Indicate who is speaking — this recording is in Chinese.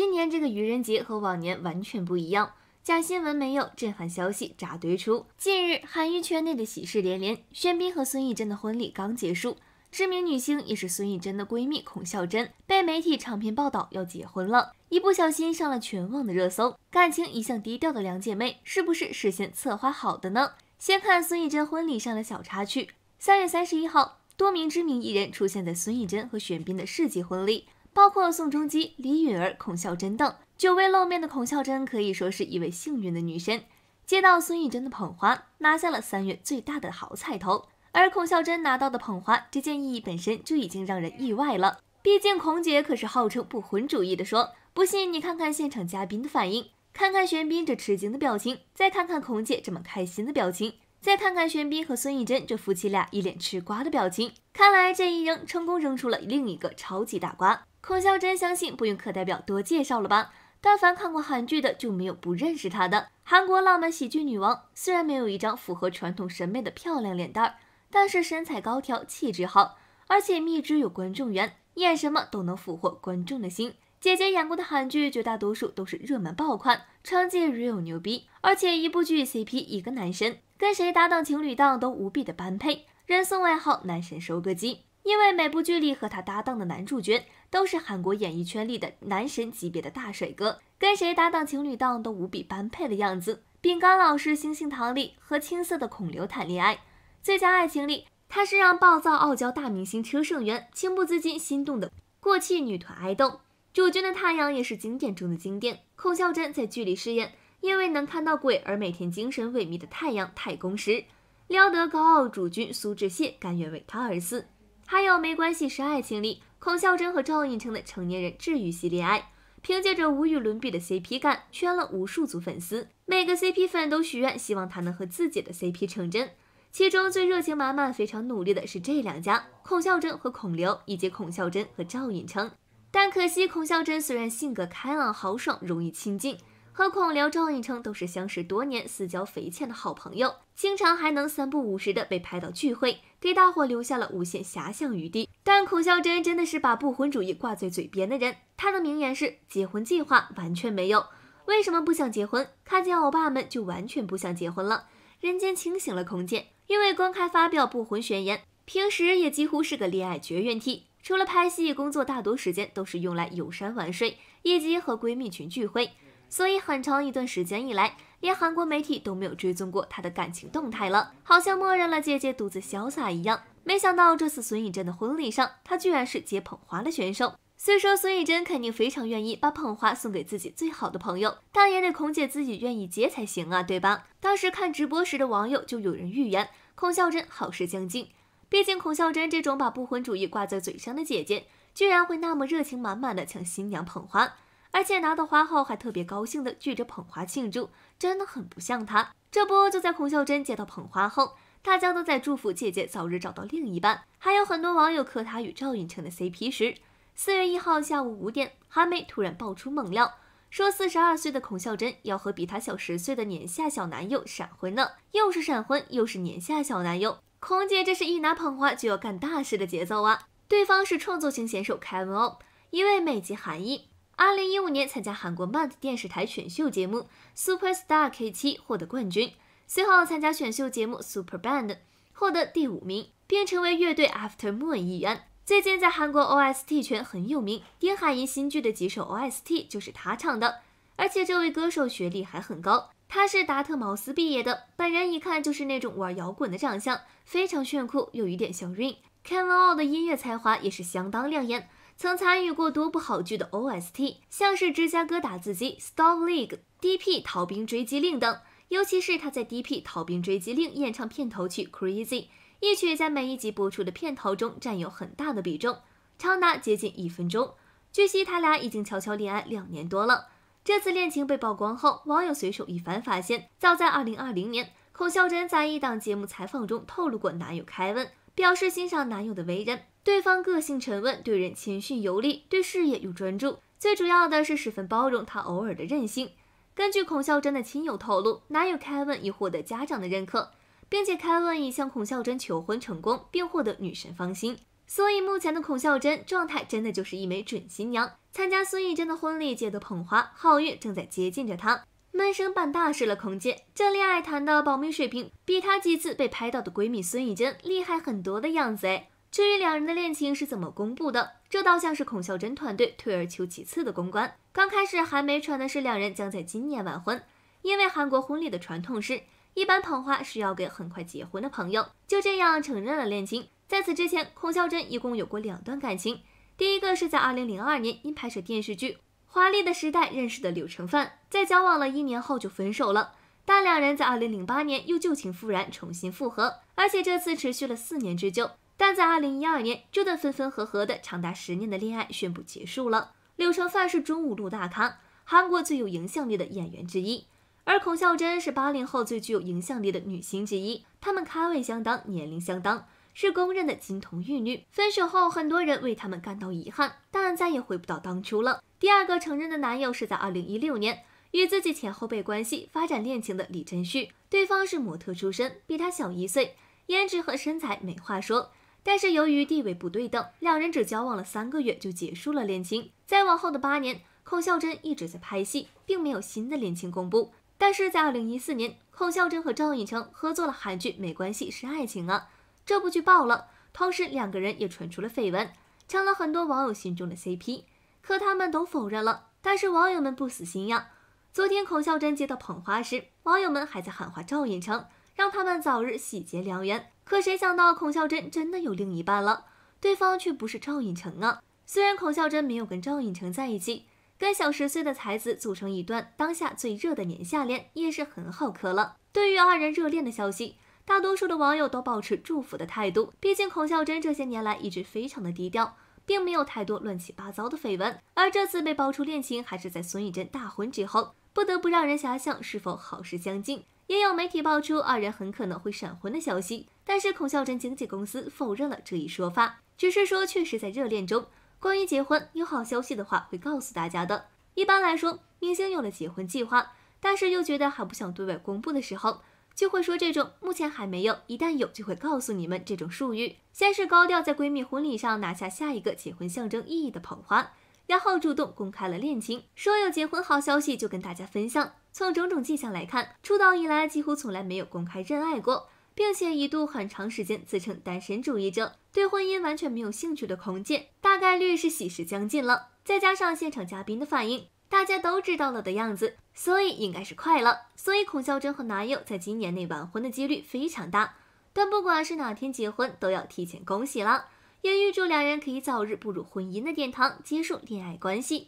Speaker 1: 今年这个愚人节和往年完全不一样，假新闻没有，震撼消息扎堆出。近日，韩娱圈内的喜事连连，宣彬和孙艺珍的婚礼刚结束，知名女星也是孙艺珍的闺蜜孔孝真被媒体长篇报道要结婚了，一不小心上了全网的热搜。感情一向低调的两姐妹，是不是事先策划好的呢？先看孙艺珍婚礼上的小插曲。三月三十一号，多名知名艺人出现在孙艺珍和玄彬的世纪婚礼。包括宋仲基、李允儿、孔孝真等。久未露面的孔孝真可以说是一位幸运的女神，接到孙艺珍的捧花，拿下了三月最大的好彩头。而孔孝真拿到的捧花，这件意义本身就已经让人意外了。毕竟孔姐可是号称不婚主义的说，不信你看看现场嘉宾的反应，看看玄彬这吃惊的表情，再看看孔姐这么开心的表情，再看看玄彬和孙艺珍这夫妻俩一脸吃瓜的表情，看来这一扔成功扔出了另一个超级大瓜。孔孝真相信不用课代表多介绍了吧？但凡看过韩剧的就没有不认识她的。韩国浪漫喜剧女王，虽然没有一张符合传统审美的漂亮脸蛋儿，但是身材高挑，气质好，而且蜜汁有观众缘，演什么都能俘获观众的心。姐姐演过的韩剧绝大多数都是热门爆款，成绩 real 牛逼，而且一部剧 CP 一个男神，跟谁搭档情侣档都无比的般配，人送外号男神收割机。因为每部剧里和他搭档的男主角都是韩国演艺圈里的男神级别的大帅哥，跟谁搭档情侣档都无比般配的样子。饼干老师《星星堂》里和青涩的孔刘谈恋爱，《最佳爱情》里他是让暴躁傲娇大明星车胜元情不自禁心动的过气女团爱豆。主君的太阳也是经典中的经典，孔孝真在剧里饰演因为能看到鬼而每天精神萎靡的太阳太公时，撩得高傲主君苏志燮甘愿为他而死。还有没关系是爱情里孔孝真和赵寅成的成年人治愈系恋爱，凭借着无与伦比的 CP 感圈了无数组粉丝，每个 CP 粉都许愿希望他能和自己的 CP 成真。其中最热情满满、非常努力的是这两家孔孝真和孔刘，以及孔孝真和赵寅成。但可惜孔孝真虽然性格开朗豪爽，容易亲近。何况刘赵应成都是相识多年、私交匪浅的好朋友，经常还能三不五时的被拍到聚会，给大伙留下了无限遐想余地。但孔孝真真的是把不婚主义挂在嘴边的人，她的名言是“结婚计划完全没有”。为什么不想结婚？看见欧巴们就完全不想结婚了。人间清醒了，孔剑，因为公开发表不婚宣言，平时也几乎是个恋爱绝缘体，除了拍戏，工作大多时间都是用来游山玩水，以及和闺蜜群聚会。所以很长一段时间以来，连韩国媒体都没有追踪过她的感情动态了，好像默认了姐姐独自潇洒一样。没想到这次孙艺珍的婚礼上，她居然是接捧花的选手。虽说孙艺珍肯定非常愿意把捧花送给自己最好的朋友，但也得孔姐自己愿意接才行啊，对吧？当时看直播时的网友就有人预言，孔孝真好事将近。毕竟孔孝真这种把不婚主义挂在嘴上的姐姐，居然会那么热情满满的向新娘捧花。而且拿到花后还特别高兴的举着捧花庆祝，真的很不像她。这不就在孔孝真接到捧花后，大家都在祝福姐姐早日找到另一半，还有很多网友磕她与赵寅成的 CP 时，四月一号下午五点，韩媒突然爆出猛料，说四十二岁的孔孝真要和比她小十岁的年下小男友闪婚呢。又是闪婚，又是年下小男友，孔姐这是一拿捧花就要干大事的节奏啊！对方是创作型选手 Kevin 欧，一位美籍韩裔。二零一五年参加韩国 m n e 电视台选秀节目 Super Star K 七获得冠军，随后参加选秀节目 Super Band 获得第五名，并成为乐队 After Moon 一员。最近在韩国 OST 圈很有名，丁海寅新剧的几首 OST 就是他唱的。而且这位歌手学历还很高，他是达特茅斯毕业的。本人一看就是那种玩摇滚的长相，非常炫酷，有一点像 Rain。Kevin O 的音乐才华也是相当亮眼。曾参与过多部好剧的 OST，像是《芝加哥打字机》、《Star League》、《D.P. 逃兵追击令》等，尤其是他在《D.P. 逃兵追击令》演唱片头曲《Crazy》，一曲在每一集播出的片头中占有很大的比重，长达接近一分钟。据悉，他俩已经悄悄恋爱两年多了。这次恋情被曝光后，网友随手一翻发现，早在2020年，孔孝真在一档节目采访中透露过男友凯文表示欣赏男友的为人，对方个性沉稳，对人谦逊有礼，对事业又专注，最主要的是十分包容他偶尔的任性。根据孔孝真的亲友透露，男友凯文已获得家长的认可，并且凯文已向孔孝真求婚成功，并获得女神芳心。所以目前的孔孝真状态真的就是一枚准新娘，参加孙艺珍的婚礼借得捧花，皓月正在接近着她。闷声办大事了，孔姐，这恋爱谈的保密水平比她几次被拍到的闺蜜孙艺珍厉害很多的样子哎。至于两人的恋情是怎么公布的，这倒像是孔孝真团队退而求其次的公关。刚开始还没传的是两人将在今年完婚，因为韩国婚礼的传统是，一般捧花是要给很快结婚的朋友，就这样承认了恋情。在此之前，孔孝真一共有过两段感情，第一个是在二零零二年因拍摄电视剧。华丽的时代认识的柳承范，在交往了一年后就分手了，但两人在二零零八年又旧情复燃，重新复合，而且这次持续了四年之久。但在二零一二年，这段分分合合的长达十年的恋爱宣布结束了。柳承范是中五路大咖，韩国最有影响力的演员之一，而孔孝真是八零后最具有影响力的女星之一，她们咖位相当，年龄相当，是公认的金童玉女。分手后，很多人为他们感到遗憾，但再也回不到当初了。第二个承认的男友是在二零一六年与自己前后辈关系发展恋情的李真旭，对方是模特出身，比他小一岁，颜值和身材没话说，但是由于地位不对等，两人只交往了三个月就结束了恋情。再往后的八年，孔孝真一直在拍戏，并没有新的恋情公布。但是在二零一四年，孔孝真和赵寅成合作了韩剧《没关系，是爱情》啊，这部剧爆了，同时两个人也传出了绯闻，成了很多网友心中的 CP。可他们都否认了，但是网友们不死心呀。昨天孔孝真接到捧花时，网友们还在喊话赵寅成，让他们早日喜结良缘。可谁想到孔孝真真的有另一半了，对方却不是赵寅成啊！虽然孔孝真没有跟赵寅成在一起，跟小十岁的才子组成一段当下最热的年下恋，也是很好磕了。对于二人热恋的消息，大多数的网友都保持祝福的态度，毕竟孔孝真这些年来一直非常的低调。并没有太多乱七八糟的绯闻，而这次被爆出恋情还是在孙艺珍大婚之后，不得不让人遐想是否好事将近。也有媒体爆出二人很可能会闪婚的消息，但是孔孝真经纪公司否认了这一说法，只是说确实在热恋中。关于结婚有好消息的话会告诉大家的。一般来说，明星有了结婚计划，但是又觉得还不想对外公布的时候。就会说这种目前还没有，一旦有就会告诉你们这种术语。先是高调在闺蜜婚礼上拿下下一个结婚象征意义的捧花，然后主动公开了恋情，说有结婚好消息就跟大家分享。从种种迹象来看，出道以来几乎从来没有公开认爱过，并且一度很长时间自称单身主义者，对婚姻完全没有兴趣的空间，大概率是喜事将近了。再加上现场嘉宾的反应。大家都知道了的样子，所以应该是快了。所以孔孝真和男友在今年内完婚的几率非常大。但不管是哪天结婚，都要提前恭喜了，也预祝两人可以早日步入婚姻的殿堂，结束恋爱关系。